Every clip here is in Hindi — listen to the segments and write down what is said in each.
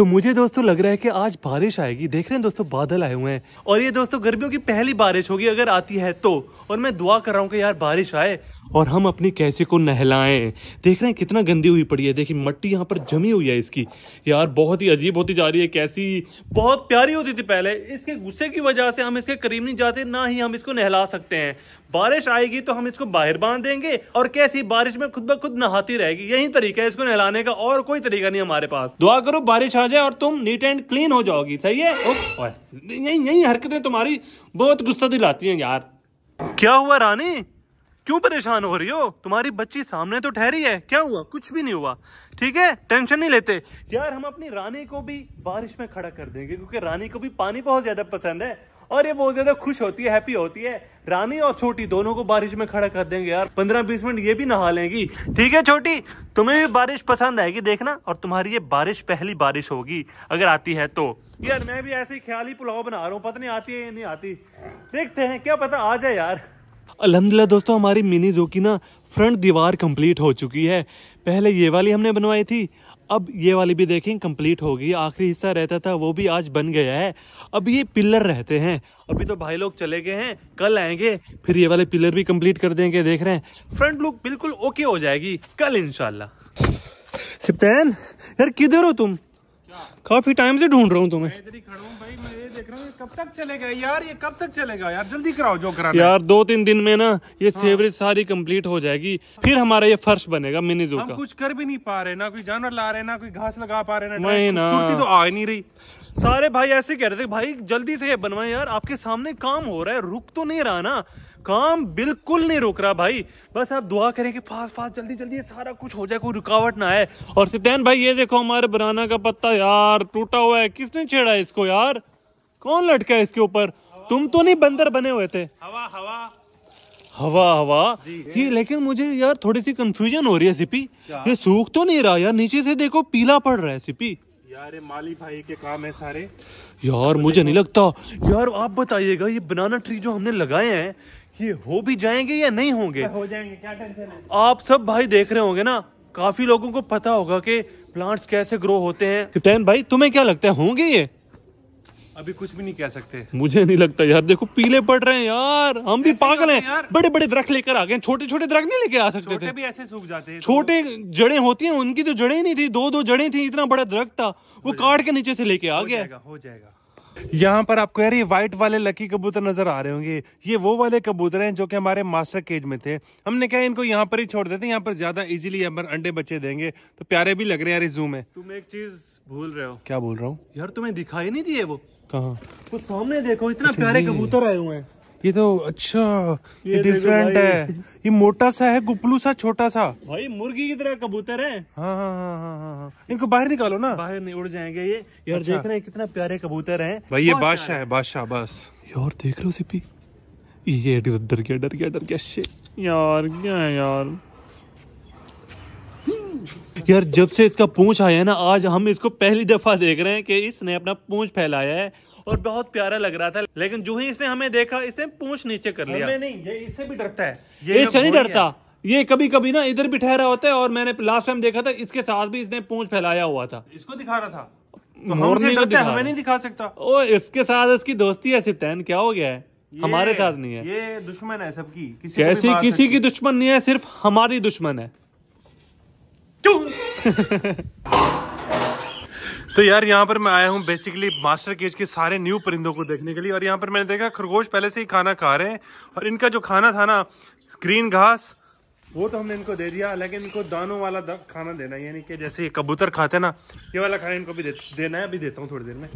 तो मुझे दोस्तों लग रहा है कि आज बारिश आएगी देख रहे हैं दोस्तों बादल आए हुए हैं और ये दोस्तों गर्मियों की पहली बारिश होगी अगर आती है तो और मैं दुआ कर रहा हूँ कि यार बारिश आए और हम अपनी कैसे को नहलाएं देख रहे हैं कितना गंदी हुई पड़ी है देखिए मट्टी यहाँ पर जमी हुई है इसकी यार बहुत ही अजीब होती जा रही है कैसी बहुत प्यारी होती थी पहले इसके गुस्से की वजह से हम इसके करीब नहीं जाते ना ही हम इसको नहला सकते हैं बारिश आएगी तो हम इसको बाहर बांध देंगे और कैसी बारिश में खुद ब खुद नहाती रहेगी यही तरीका है इसको नहलाने का और कोई तरीका नहीं हमारे पास दुआ करो बारिश आ जाए और तुम नीट एंड क्लीन हो जाओगी सही है यही यही हरकतें तुम्हारी बहुत गुस्सा दिलाती हैं यार क्या हुआ रानी क्यों परेशान हो रही हो तुम्हारी बच्ची सामने तो ठहरी है क्या हुआ कुछ भी नहीं हुआ ठीक है टेंशन नहीं लेते यार हम अपनी रानी को भी बारिश में खड़ा कर देंगे क्योंकि रानी को भी पानी बहुत ज्यादा पसंद है और ये बहुत ज्यादा खुश होती है हैप्पी होती है रानी और छोटी दोनों को बारिश में खड़ा कर देंगे यार पंद्रह बीस मिनट ये भी नहा लेंगी ठीक है छोटी तुम्हें भी बारिश पसंद आएगी देखना और तुम्हारी ये बारिश पहली बारिश होगी अगर आती है तो यार मैं भी ऐसे ही ख्याली पुलाव बना रहा हूँ पता नहीं आती है या नहीं आती देखते हैं क्या पता आ जाए यार अलहमदिल्ला दोस्तों हमारी मिनी जो की ना फ्रंट दीवार कंप्लीट हो चुकी है पहले ये वाली हमने बनवाई थी अब ये वाली भी देखें कंप्लीट होगी आखिरी हिस्सा रहता था वो भी आज बन गया है अब ये पिलर रहते हैं अभी तो भाई लोग चले गए हैं कल आएंगे फिर ये वाले पिलर भी कंप्लीट कर देंगे देख रहे हैं फ्रंट लुक बिल्कुल ओके हो जाएगी कल इनशाला सिप्तैन यार किधर हो तुम काफी टाइम से ढूंढ रहा हूँ तुम्हें यार दो तीन दिन में ना ये हाँ। सेवरेज सारी कम्प्लीट हो जाएगी फिर हमारा ये फर्श बनेगा मिनी जू का कुछ कर भी नहीं पा रहे ना कोई जानवर ला रहे ना कोई घास लगा पा रहे ना ना तो आ नहीं रही सारे भाई ऐसे कह रहे थे भाई जल्दी से ये बनवाए यार आपके सामने काम हो रहा है रुक तो नहीं रहा ना काम बिल्कुल नहीं रुक रहा भाई बस आप दुआ करें कि फास्ट फास्ट जल्दी जल्दी ये सारा कुछ हो जाए कोई रुकावट ना आए और सिप्तैन भाई ये देखो हमारे बनाना का पत्ता यार यार टूटा हुआ है किसने छेड़ा है इसको यार कौन लटका है इसके ऊपर तुम तो नहीं बंदर बने हुए थे हवा हवा हवा हवा ये लेकिन मुझे यार थोड़ी सी कंफ्यूजन हो रही है सिपी ये सूख तो नहीं रहा यार नीचे से देखो पीला पड़ रहा है सिपी यार माली भाई के काम है सारे यार तो मुझे नहीं लगता यार आप बताइएगा ये बनाना ट्री जो हमने लगाए हैं ये हो भी जाएंगे या नहीं होंगे हो जाएंगे क्या टेंशन है आप सब भाई देख रहे होंगे ना काफी लोगों को पता होगा की प्लांट्स कैसे ग्रो होते हैं कितन भाई तुम्हें क्या लगता है होंगे ये अभी कुछ भी नहीं कह सकते मुझे नहीं लगता यार देखो पीले पड़ रहे हैं यार हम भी पागल हैं बड़े बड़े दरख्त लेकर आ गए छोटे छोटे दरख्त नहीं लेके आ सकते थे भी ऐसे सूख जाते हैं छोटे तो... जड़े होती हैं उनकी तो जड़े नहीं थी दो दो जड़े थी इतना बड़ा दरख्त था वो काट के नीचे से लेके आ गया हो जाएगा यहाँ पर आपको यार ये व्हाइट वाले लकी कबूतर नजर आ रहे होंगे ये वो वाले कबूतर हैं जो कि हमारे मास्टर केज में थे हमने क्या इनको यहाँ पर ही छोड़ देते यहाँ पर ज्यादा इजीली यहाँ पर अंडे बच्चे देंगे तो प्यारे भी लग रहे हैं यार जू में तुम एक चीज भूल रहे हो क्या बोल रहा हूँ यार तुम्हें दिखाई नहीं दिए वो कहा तो सामने देखो इतना अच्छा प्यारे कबूतर आए हुए हैं ये तो अच्छा ये, डिफरेंट है ये मोटा सा है गुपलू सा छोटा सा भाई मुर्गी की तरह कबूतर है हाँ हाँ हाँ हाँ हाँ, हाँ। इनको बाहर निकालो ना बाहर नहीं उड़ जाएंगे ये यार अच्छा। देख रहे हैं कितना प्यारे कबूतर हैं भाई ये बादशाह है बादशाह बस यार देख लो सिपी ये डर गया डर गया डर गया यार क्या है यार यार जब से इसका पूंछ आया है ना आज हम इसको पहली दफा देख रहे हैं कि इसने अपना पूंछ फैलाया है और बहुत प्यारा लग रहा था लेकिन जो ही इसने हमें देखा इसने पूछ नीचे कर लिया नहीं ये इससे भी डरता है ये इससे नहीं डरता ये कभी कभी ना इधर भी ठहरा होता है और मैंने लास्ट टाइम देखा था इसके साथ भी इसने पूछ फैलाया हुआ था इसको दिखा रहा था तो हमसे डरता है हमें नहीं दिखा सकता ओ इसके साथ इसकी दोस्ती है सिप्तैन क्या हो गया है हमारे साथ नहीं है ये दुश्मन है सबकी किसी कैसी किसी की दुश्मन नहीं है सिर्फ हमारी दुश्मन है क्यों तो यार यहाँ पर मैं आया हूँ बेसिकली मास्टर केज के सारे न्यू परिंदों को देखने के लिए और यहाँ पर मैंने देखा खरगोश पहले से ही खाना खा रहे हैं और इनका जो खाना था ना ग्रीन घास वो तो हमने इनको दे दिया लेकिन इनको दानों वाला दा, खाना देना यानी कि जैसे ये कबूतर खाते ना ये वाला खाना इनको भी दे, देना है अभी देता हूँ थोड़ी देर में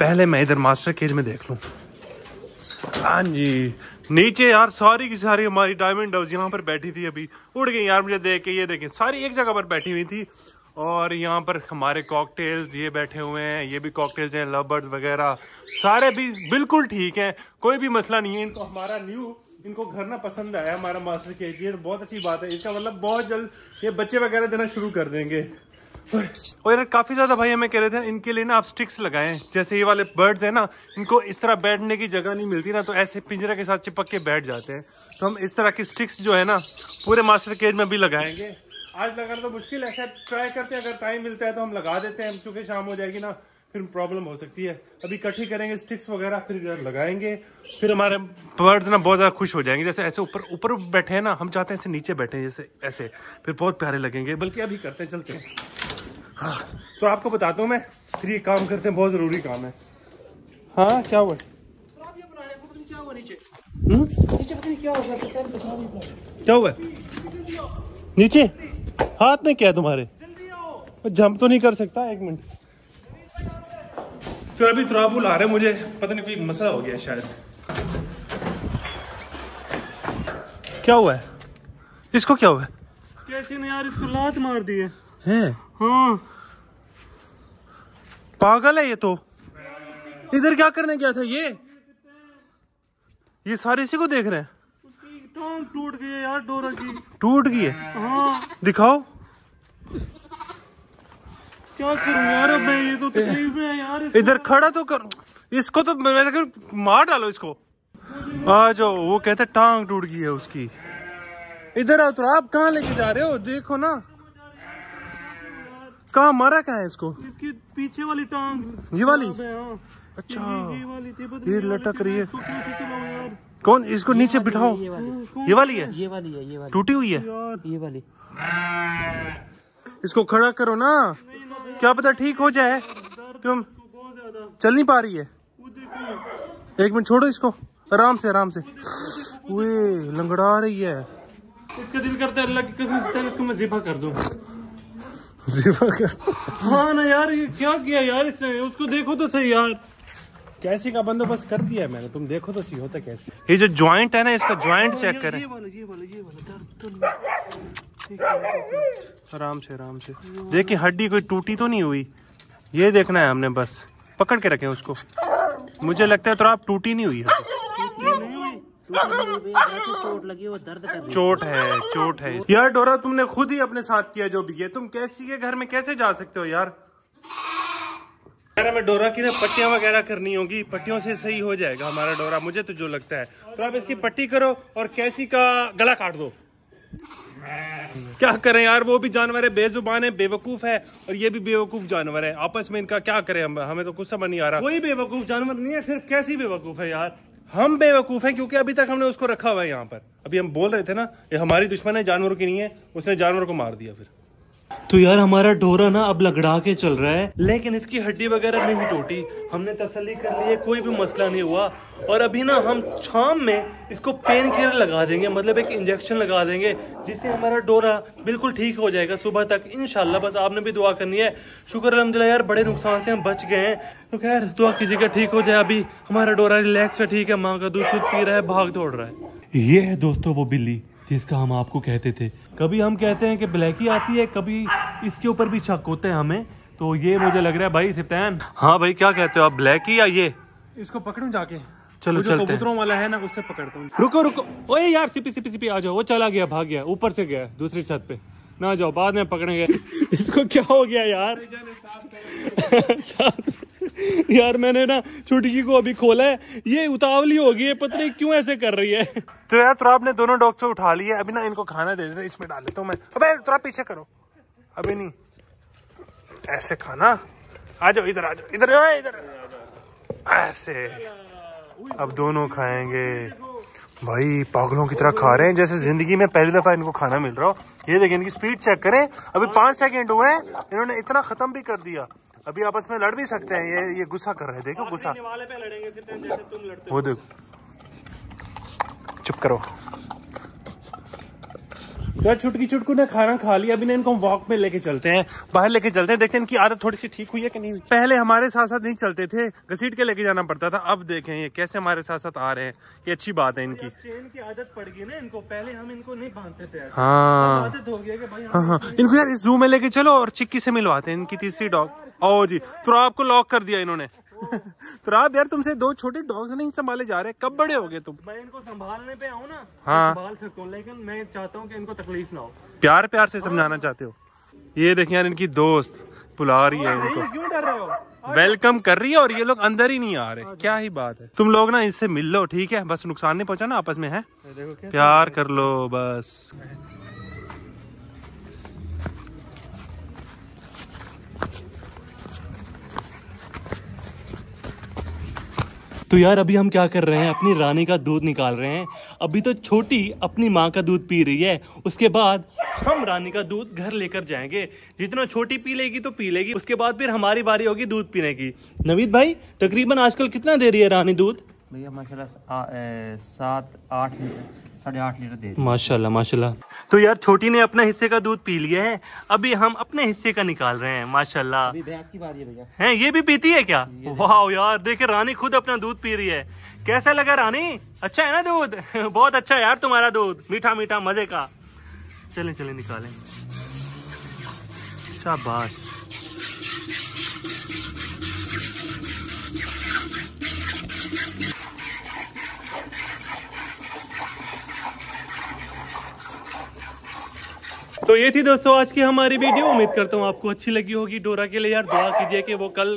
पहले मैं इधर मास्टर केज में देख लूँ हाँ जी नीचे यार सारी की सारी हमारी डायमंड यहाँ पर बैठी थी अभी उड़ गई यार मुझे देख के ये देखें सारी एक जगह पर बैठी हुई थी और यहाँ पर हमारे कॉकटेल्स ये बैठे हुए हैं ये भी कॉकटेल्स हैं लव बर्ड वगैरह सारे भी बिल्कुल ठीक हैं कोई भी मसला नहीं है इनको हमारा न्यू इनको घर ना पसंद आया हमारा मास्टर के जी तो बहुत अच्छी बात है इसका मतलब बहुत जल्द ये बच्चे वगैरह देना शुरू कर देंगे और यार काफ़ी ज़्यादा भाई हमें कह रहे थे इनके लिए ना आप स्टिक्स लगाएं जैसे ये वाले बर्ड्स हैं ना इनको इस तरह बैठने की जगह नहीं मिलती ना तो ऐसे पिंजरे के साथ चिपक के बैठ जाते हैं तो हम इस तरह की स्टिक्स जो है ना पूरे मास्टर केज में भी लगाएंगे आज लगाना तो मुश्किल है शायद ट्राई करते हैं अगर टाइम मिलता है तो हम लगा देते हैं क्योंकि शाम हो जाएगी ना फिर प्रॉब्लम हो सकती है अभी इकट्ठी करेंगे स्टिक्स वगैरह फिर इधर लगाएंगे फिर हमारे बर्ड्स ना बहुत ज़्यादा खुश हो जाएंगे जैसे ऐसे ऊपर ऊपर बैठे हैं ना हम चाहते हैं ऐसे नीचे बैठे हैं जैसे ऐसे फिर बहुत प्यारे लगेंगे बल्कि अभी करते हैं चलते हैं हाँ तो आपको बताता हूँ मैं फिर ये काम करते हैं बहुत ज़रूरी काम है हाँ क्या हुआ क्या हुआ नीचे हम्म? हाथ में क्या है तुम्हारे जंप तो नहीं कर सकता एक मिनट तो अभी थोड़ा बुला रहे मुझे पता नहीं कोई मसला हो गया शायद क्या हुआ है इसको क्या हुआ कैसे ने यार इसको लात मार दी है, हैं हाँ पागल है ये तो इधर क्या करने गया था ये ये सारे इसी को देख रहे हैं टांग टूट गई है यार डोरा की टूट गई है हाँ दिखाओ क्या करूं यार अब मैं ये तो तकलीफ में है यार इधर खड़ा तो कर इसको तो मैं मार डालो इसको आ जाओ वो कहते टांग टूट गई है उसकी इधर आओ तो आप कहा लेके जा रहे हो देखो ना कहा मारा कहा है इसको इसकी पीछे वाली टांग ये वाली हाँ, हाँ। अच्छा ये लटक रही है कौन इसको नीचे बिठाओ ये वाली है ये वाली है ये वाली टूटी हुई है ये वाली इसको खड़ा करो ना क्या पता ठीक हो जाए तुम चल नहीं पा रही है एक मिनट छोड़ो इसको आराम से आराम से वे लंगड़ा रही है इसका दिल करता है अल्लाह की कसम चल इसको मैं जिफा कर दूं जिफा कर हाँ ना यार ये क्या किया यार इसने उसको देखो तो सही यार कैसे का बंदोबस्त कर दिया मैंने तुम देखो तो सी होता कैसे ये जो ज्वाइंट है ना इसका ज्वाइंट चेक करें आराम से आराम से देखिए हड्डी कोई टूटी तो नहीं हुई ये देखना है हमने बस पकड़ के रखे उसको मुझे लगता है तो आप टूटी नहीं हुई तो तो है चोट है चोट है यार डोरा तुमने खुद ही अपने साथ किया जो भी है तुम कैसी के घर में कैसे जा सकते हो यार हमें डोरा की ना पट्टियाँ वगैरह करनी होगी पट्टियों से सही हो जाएगा हमारा डोरा मुझे तो जो लगता है तो आप इसकी पट्टी करो और कैसी का गला काट दो क्या करें यार वो भी जानवर है बेजुबान है बेवकूफ है और ये भी बेवकूफ जानवर है आपस में इनका क्या करें हम हमें तो कुछ समझ नहीं आ रहा कोई बेवकूफ जानवर नहीं है सिर्फ कैसी बेवकूफ है यार हम बेवकूफ हैं क्योंकि अभी तक हमने उसको रखा हुआ है यहाँ पर अभी हम बोल रहे थे ना ये हमारी दुश्मन है जानवरों की नहीं है उसने जानवर को मार दिया फिर तो यार हमारा डोरा ना अब लगड़ा के चल रहा है लेकिन इसकी हड्डी वगैरह नहीं टूटी हमने तसली कर ली है कोई भी मसला नहीं हुआ और अभी ना हम शाम में इसको पेन किलर लगा देंगे मतलब एक इंजेक्शन लगा देंगे जिससे हमारा डोरा बिल्कुल ठीक हो जाएगा सुबह तक इन बस आपने भी दुआ करनी है शुक्र अलहमदिल्ला यार बड़े नुकसान से हम बच गए हैं तो खैर दुआ कीजिएगा ठीक हो जाए अभी हमारा डोरा रिलैक्स है ठीक है माँ का दूध शुद्ध पी रहा है भाग दौड़ रहा है ये है दोस्तों वो बिल्ली जिसका हम आपको कहते थे कभी हम कहते हैं कि ब्लैकी आती है कभी इसके ऊपर भी शक होते हैं हमें तो ये मुझे लग रहा है भाई सिप्तान हाँ भाई क्या कहते हो आप ब्लैकी या ये इसको पकड़ू जाके चलो चलते हैं वाला है ना उससे पकड़ता हूँ रुको रुको ओए यार सिपी सिपी सिपी आ जाओ वो चला गया भाग गया ऊपर से गया दूसरी छत पे ना जाओ बाद में पकड़े गए इसको क्या हो गया यार यार मैंने ना छुटकी को अभी खोला है ये उतावली हो गई है पता नहीं क्यों ऐसे कर रही है तो यार तो आपने दोनों डॉग से उठा लिया अभी ना इनको खाना दे देते इसमें डाल लेता हूँ मैं अब थोड़ा पीछे करो अभी नहीं ऐसे खाना आ जाओ इधर आ जाओ इधर इधर ऐसे अब दोनों खाएंगे भाई पागलों की तरह खा रहे हैं जैसे जिंदगी में पहली दफा इनको खाना मिल रहा हो ये देखें इनकी स्पीड चेक करें अभी पांच सेकंड हुए हैं इन्होंने इतना खत्म भी कर दिया अभी आपस में लड़ भी सकते हैं ये ये गुस्सा कर रहे हैं देखो गुस्सा वो देखो चुप करो तो यार छुटकी छुटकू ने खाना खा लिया अभी ना इनको हम वॉक में लेके चलते हैं बाहर लेके चलते हैं देखते हैं इनकी आदत थोड़ी सी ठीक हुई है कि नहीं पहले हमारे साथ साथ नहीं चलते थे घसीट के लेके जाना पड़ता था अब देखें ये कैसे हमारे साथ साथ आ रहे हैं ये अच्छी बात है इनकी चेन की आदत पड़ गई ना इनको पहले हम इनको नहीं बांधते थे हाँ आदत हो गया हाँ हाँ इनको यार जू में लेके चलो और चिक्की से मिलवाते हैं इनकी तीसरी डॉग ओ जी तो आपको लॉक कर दिया इन्होंने तो राब यार तुमसे दो छोटे डॉग्स नहीं संभाले जा रहे कब बड़े हो गए तुम मैं इनको संभालने पे आऊँ ना तो हाँ संभाल सकता हूँ लेकिन मैं चाहता हूँ कि इनको तकलीफ ना हो प्यार प्यार से समझाना चाहते हो ये देखिए यार इनकी दोस्त बुला रही है इनको क्यों डर रहे हो वेलकम कर रही है और ये लोग अंदर ही नहीं आ रहे क्या ही बात है तुम लोग ना इससे मिल लो ठीक है बस नुकसान नहीं पहुंचा ना आपस में है प्यार कर लो बस तो यार अभी हम क्या कर रहे हैं अपनी रानी का दूध निकाल रहे हैं अभी तो छोटी अपनी माँ का दूध पी रही है उसके बाद हम रानी का दूध घर लेकर जाएंगे जितना छोटी पी लेगी तो पी लेगी उसके बाद फिर हमारी बारी होगी दूध पीने की नवीद भाई तकरीबन आजकल कितना दे रही है रानी दूध भैया माशाल्लाह सात आठ साढ़े आठ लीटर दे माशाल्लाह माशाल्लाह तो यार छोटी ने अपना हिस्से का दूध पी लिया है अभी हम अपने हिस्से का निकाल रहे हैं माशाल्लाह है, ये भी पीती है क्या वाह यार देखे रानी खुद अपना दूध पी रही है कैसा लगा रानी अच्छा है ना दूध बहुत अच्छा है यार तुम्हारा दूध मीठा मीठा मजे का चले चले निकाले शाबाश तो ये थी दोस्तों आज की हमारी वीडियो उम्मीद करता हूँ आपको अच्छी लगी होगी डोरा के लिए यार दुआ कीजिए कि वो कल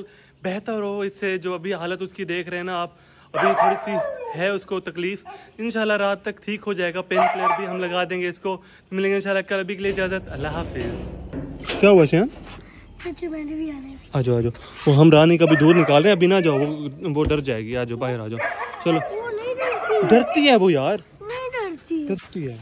बेहतर हो इससे जो अभी हालत उसकी देख रहे हैं ना आप अभी थोड़ी सी है उसको तकलीफ इनशाला रात तक ठीक हो जाएगा पेन किलर भी हम लगा देंगे इसको मिलेंगे इनशाला कल अभी के लिए इजाज़त अल्लाह हाफिज क्या हुआ शेन आ जाओ आ जाओ वो हम रानी का भी दूध निकाल रहे हैं अभी ना जाओ वो वो डर जाएगी आ जाओ बाहर आ जाओ चलो डरती है वो यार डरती है